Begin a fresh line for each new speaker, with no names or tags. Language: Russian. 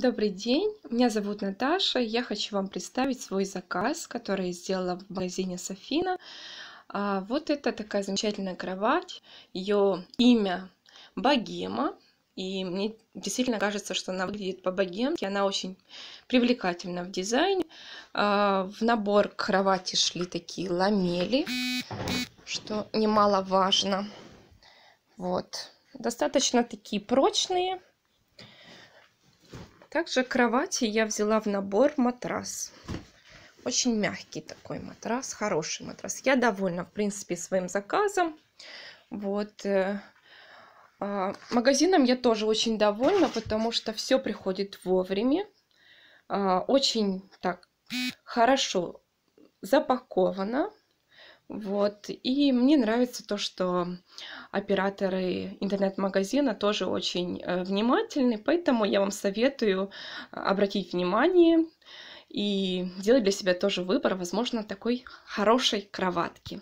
Добрый день, меня зовут Наташа. Я хочу вам представить свой заказ, который я сделала в магазине Софина. А, вот это такая замечательная кровать. Ее имя Богема. И мне действительно кажется, что она выглядит по-богемски. Она очень привлекательна в дизайне. А, в набор к кровати шли такие ламели, что немаловажно. Вот. Достаточно такие прочные также кровати я взяла в набор матрас. Очень мягкий такой матрас, хороший матрас. Я довольна, в принципе, своим заказом. Вот. Э, а, магазином я тоже очень довольна, потому что все приходит вовремя. А, очень так хорошо запаковано. Вот. И мне нравится то, что операторы интернет-магазина тоже очень э, внимательны, поэтому я вам советую э, обратить внимание и делать для себя тоже выбор, возможно, такой хорошей кроватки.